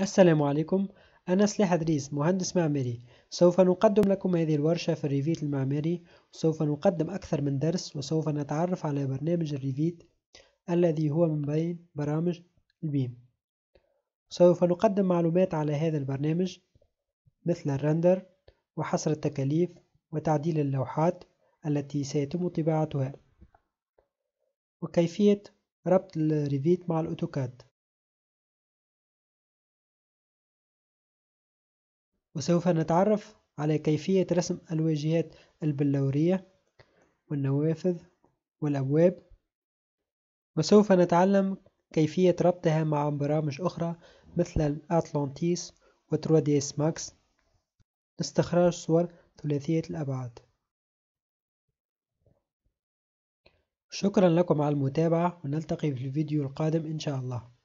السلام عليكم أنا سلاح إدريس مهندس معماري سوف نقدم لكم هذه الورشة في الريفيت المعماري سوف نقدم أكثر من درس وسوف نتعرف على برنامج الريفيت الذي هو من بين برامج البيم سوف نقدم معلومات على هذا البرنامج مثل الرندر وحصر التكاليف وتعديل اللوحات التي سيتم طباعتها وكيفية ربط الريفيت مع الأوتوكاد وسوف نتعرف على كيفية رسم الواجهات البلورية والنوافذ والأبواب وسوف نتعلم كيفية ربطها مع برامج أخرى مثل الأتلانتيس وترواديس ماكس لاستخراج صور ثلاثية الأبعاد شكرا لكم على المتابعة ونلتقي في الفيديو القادم إن شاء الله